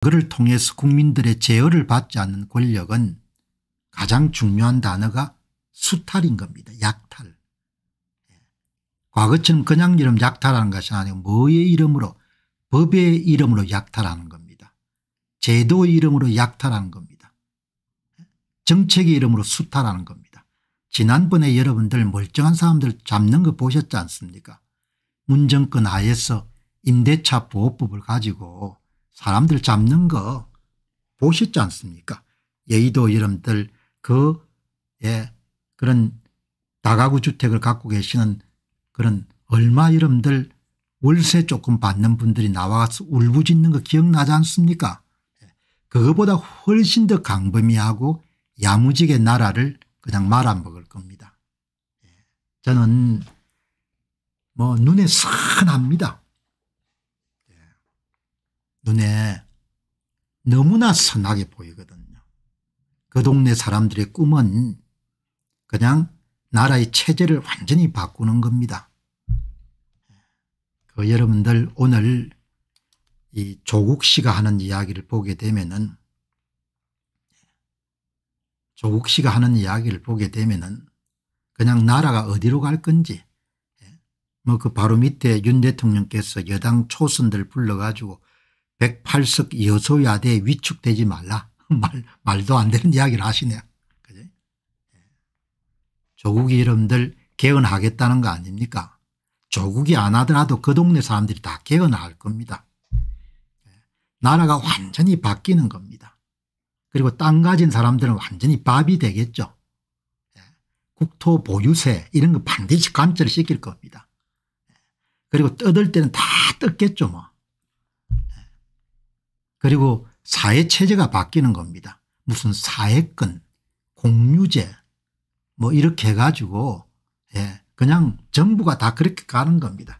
그를 통해서 국민들의 제어를 받지 않는 권력은 가장 중요한 단어가 수탈인 겁니다. 약탈. 예. 과거처럼 그냥 이름 약탈하는 것이 아니고 뭐의 이름으로 법의 이름으로 약탈하는 겁니다. 제도의 이름으로 약탈하는 겁니다. 예. 정책의 이름으로 수탈하는 겁니다. 지난번에 여러분들 멀쩡한 사람들 잡는 거 보셨지 않습니까 문정권 하에서 임대차 보호법을 가지고 사람들 잡는 거 보셨지 않습니까 예의도 여러분들 그 예, 그런 다가구 주택을 갖고 계시는 그런 얼마 여러분들 월세 조금 받는 분들이 나와서 울부짖는 거 기억나지 않습니까 예, 그거보다 훨씬 더 강범위하고 야무지게 나라를 그냥 말아먹을 겁니다. 예, 저는 뭐 눈에 선합니다. 눈에 너무나 선하게 보이거든요. 그 동네 사람들의 꿈은 그냥 나라의 체제를 완전히 바꾸는 겁니다. 그 여러분들 오늘 이 조국 씨가 하는 이야기를 보게 되면은 조국 씨가 하는 이야기를 보게 되면은 그냥 나라가 어디로 갈 건지 예, 뭐그 바로 밑에 윤 대통령께서 여당 초선들 불러가지고 108석 여소야대에 위축되지 말라. 말, 말도 안 되는 이야기를 하시네요. 그지 조국 이름들 개헌하겠다는 거 아닙니까? 조국이 안 하더라도 그 동네 사람들이 다 개헌할 겁니다. 나라가 완전히 바뀌는 겁니다. 그리고 땅 가진 사람들은 완전히 밥이 되겠죠. 국토 보유세 이런 거 반드시 감찰을 시킬 겁니다. 그리고 뜯을 때는 다 뜯겠죠 뭐. 그리고 사회 체제가 바뀌는 겁니다. 무슨 사회권 공유제 뭐 이렇게 해가지고 예 그냥 정부가 다 그렇게 가는 겁니다.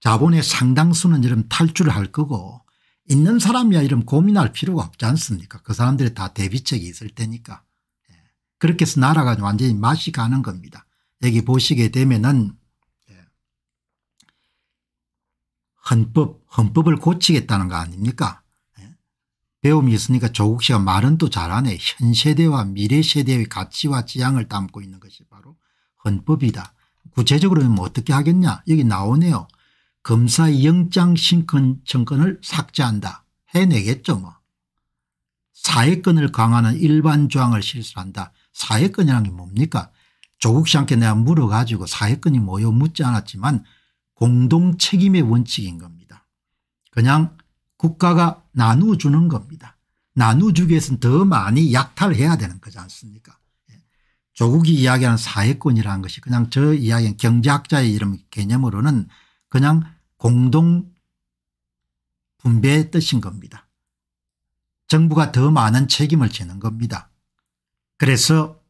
자본의 상당수는 이런 탈출을 할 거고 있는 사람이야 이런 고민할 필요가 없지 않습니까 그 사람들이 다 대비책이 있을 테니까 예. 그렇게 해서 나라가 완전히 맛이 가는 겁니다. 여기 보시게 되면은 예, 헌법 헌법을 고치겠다는 거 아닙니까 배움이 있으니까 조국 씨가 말은 또 잘하네. 현 세대와 미래 세대의 가치와 지향을 담고 있는 것이 바로 헌법이다. 구체적으로 는 뭐 어떻게 하겠냐 여기 나오네요. 검사의 영장 신권 청권을 삭제한다. 해내겠죠 뭐. 사회권을 강화하는 일반 조항을 실수한다 사회권이라는 게 뭡니까 조국 씨한테 내가 물어가지고 사회권이 뭐요 묻지 않았지만 공동책임의 원칙인 겁니다. 그냥 국가가 나누어주는 겁니다. 나누어주기 위해서는 더 많이 약탈해야 되는 거지 않습니까 예. 조국이 이야기하는 사회권이라는 것이 그냥 저 이야기는 경제학자의 이름 개념으로는 그냥 공동 분배의 뜻인 겁니다. 정부가 더 많은 책임을 지는 겁니다. 그래서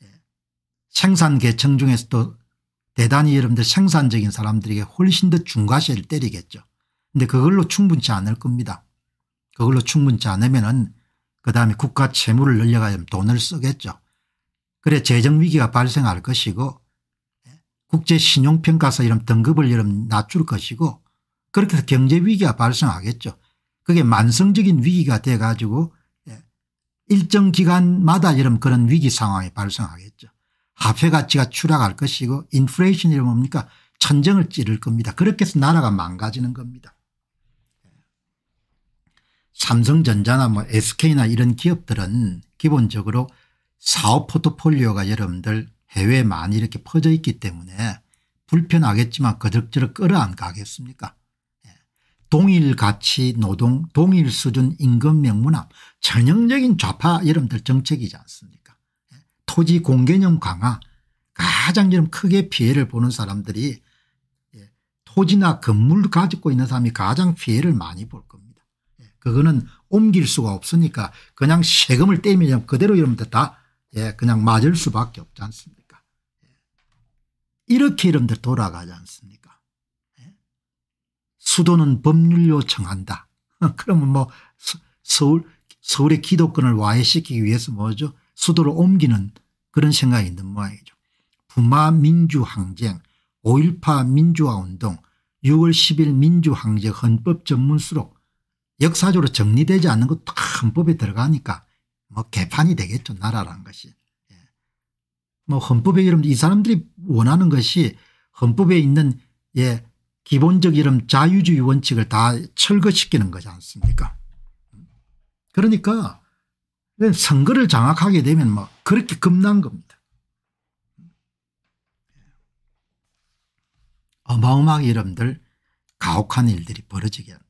예, 생산계층 중에서도 대단히 여러분들 생산적인 사람들에게 훨씬 더 중과세를 때리겠죠. 근데 그걸로 충분치 않을 겁니다. 그걸로 충분치 않으면은 그 다음에 국가 채무를 늘려가면 돈을 쓰겠죠. 그래 재정위기가 발생할 것이고 예? 국제신용평가서 이런 등급을 이런 낮출 것이고 그렇게 해서 경제위기가 발생하겠죠. 그게 만성적인 위기가 돼 가지고 예? 일정 기간마다 이런 그런 위기 상황이 발생하겠죠. 화폐 가치가 추락할 것이고 인플레이션이 뭡니까 천정을 찌를 겁니다. 그렇게 해서 나라가 망가지는 겁니다. 삼성전자나 뭐 SK나 이런 기업들은 기본적으로 사업 포트폴리오가 여러분들 해외에 많이 이렇게 퍼져 있기 때문에 불편하겠지만 그럭저럭 끌어안 가겠습니까 예. 동일가치 노동 동일 수준 임금 명문화 전형적인 좌파 여러분들 정책이지 않습니까 예. 토지 공개념 강화 가장 좀 크게 피해를 보는 사람들이 예, 토지나 건물 가지고 있는 사람이 가장 피해를 많이 볼 겁니다. 그거는 옮길 수가 없으니까 그냥 세금을 떼면 그대로 이러면 다 예, 그냥 맞을 수밖에 없지 않습니까 예. 이렇게 이러면 돌아가지 않습니까 예? 수도는 법률 요청한다 그러면 뭐 서울 서울의 기독권을 와해시키기 위해서 뭐죠 수도를 옮기는 그런 생각이 있는 모양이죠 부마 민주항쟁 5.18 민주화운동 6월 10일 민주항쟁 헌법전문수록 역사적으로 정리되지 않는 것도 헌법에 들어가니까 뭐 개판이 되겠죠 나라라는 것이. 예. 뭐 헌법에 이름 이 사람들이 원하는 것이 헌법에 있는 예 기본적 이름 자유주의 원칙을 다 철거시키는 거지 않습니까? 그러니까 선거를 장악하게 되면 뭐 그렇게 겁난 겁니다. 어마어마하게 여러분들 가혹한 일들이 벌어지게 합니다.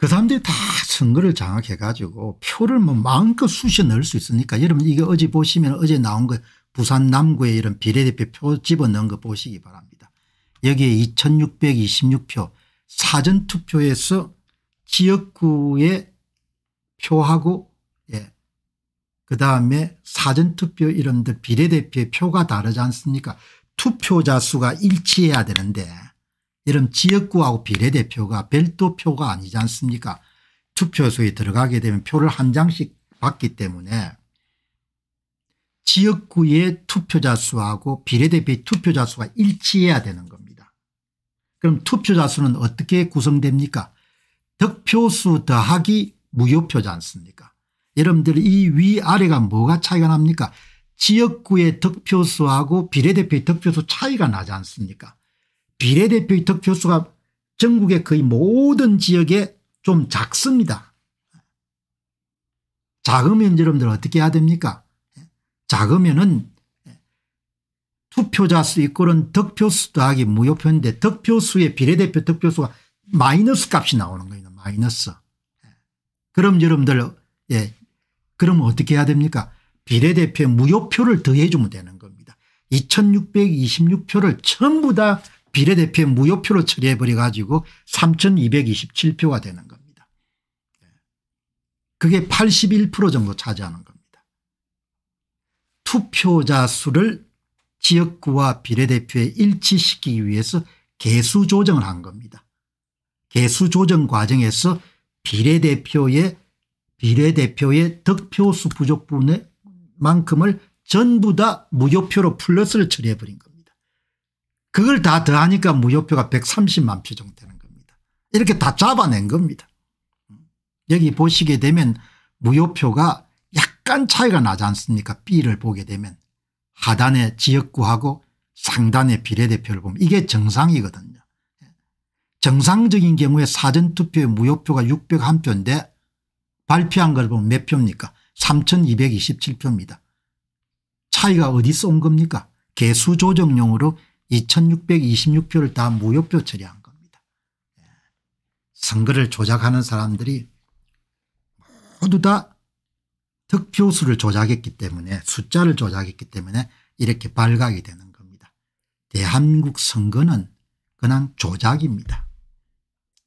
그 사람들이 다 선거를 장악해 가지고 표를 뭐 마음껏 쑤셔 넣을 수 있으니까 여러분 이거 어제 보시면 어제 나온 거 부산 남구에 이런 비례대표 표 집어넣은 거 보시기 바랍니다. 여기에 2626표 사전투표에서 지역구에 표하고 예. 그다음에 사전투표 이런 데 비례대표의 표가 다르지 않습니까 투표자 수가 일치해야 되는데 이런 지역구하고 비례대표가 별도표가 아니지 않습니까 투표소에 들어가게 되면 표를 한 장씩 받기 때문에 지역구의 투표자 수하고 비례대표의 투표자 수가 일치해야 되는 겁니다. 그럼 투표자 수는 어떻게 구성됩니까 득표수 더하기 무효표지 않습니까 여러분들 이 위아래가 뭐가 차이가 납니까 지역구의 득표수하고 비례대표의 득표수 차이가 나지 않습니까 비례대표의 득표수가 전국의 거의 모든 지역에 좀 작습니다. 작으면 여러분들 어떻게 해야 됩니까 작으면은 투표자 수 이꼴은 득표수 더하기 무효표인데 득표수에 비례대표 득표수가 마이너스 값이 나오는 거예요. 마이너스. 그럼 여러분들 예, 그럼 어떻게 해야 됩니까 비례대표 무효표를 더해주면 되는 겁니다. 2626표를 전부 다 비례대표의 무효표로 처리해버려 가지고 3227표가 되는 겁니다. 그게 81% 정도 차지하는 겁니다. 투표자 수를 지역구와 비례대표에 일치시키기 위해서 개수 조정을 한 겁니다. 개수 조정 과정에서 비례대표의 비례대표의 득표수 부족분의 만큼을 전부 다 무효표로 플러스를 처리해버린 겁니다. 그걸 다 더하니까 무효표가 130만 표 정도 되는 겁니다. 이렇게 다 잡아낸 겁니다. 여기 보시게 되면 무효표가 약간 차이가 나지 않습니까 B를 보게 되면 하단의 지역구하고 상단의 비례대표를 보면 이게 정상이거든요. 정상적인 경우에 사전투표의 무효표가 601표인데 발표한 걸 보면 몇 표입니까 3227표입니다. 차이가 어디서 온 겁니까 개수 조정용으로 2626표를 다 무효표 처리한 겁니다. 예. 선거를 조작하는 사람들이 모두 다 득표수를 조작했기 때문에 숫자를 조작했기 때문에 이렇게 발각이 되는 겁니다. 대한민국 선거는 그냥 조작입니다.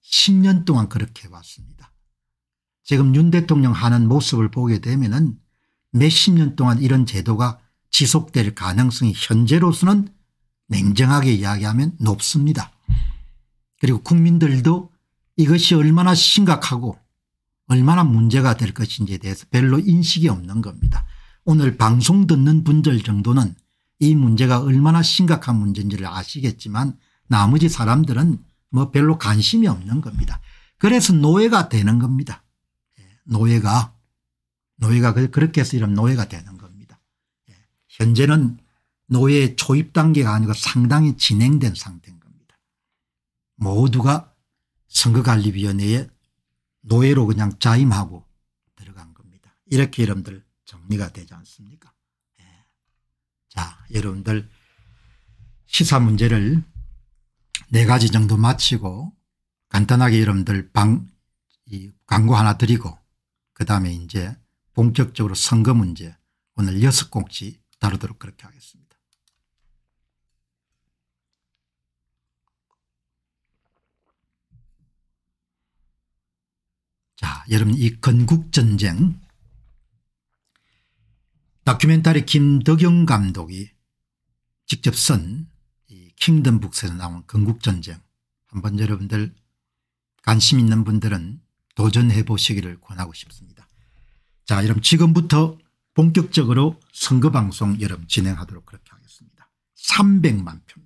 10년 동안 그렇게 해왔습니다. 지금 윤 대통령 하는 모습을 보게 되면 몇십 년 동안 이런 제도가 지속될 가능성이 현재로서는 냉정하게 이야기하면 높습니다. 그리고 국민들도 이것이 얼마나 심각하고 얼마나 문제가 될 것인지에 대해서 별로 인식이 없는 겁니다. 오늘 방송 듣는 분들 정도는 이 문제가 얼마나 심각한 문제인지를 아시겠지만 나머지 사람들은 뭐 별로 관심이 없는 겁니다. 그래서 노예가 되는 겁니다. 예, 노예가 노예가 그, 그렇게 해서 이런 노예가 되는 겁니다. 예, 현재는 노예 초입 단계가 아니고 상당히 진행된 상태인 겁니다. 모두가 선거관리위원회에 노예로 그냥 자임하고 들어간 겁니다. 이렇게 여러분들 정리가 되지 않습니까? 예. 자 여러분들 시사 문제를 네 가지 정도 마치고 간단하게 여러분들 방, 이 광고 하나 드리고 그 다음에 이제 본격적으로 선거 문제 오늘 여섯 곡씩 다루도록 그렇게 하겠습니다. 자, 여러분 이 건국전쟁 다큐멘터리 김덕영 감독이 직접 쓴 킹덤 북스에 나온 건국전쟁 한번 여러분들 관심 있는 분들은 도전해 보시기를 권하고 싶습니다. 자 여러분 지금부터 본격적으로 선거방송 여러분 진행하도록 그렇게 하겠습니다. 300만 표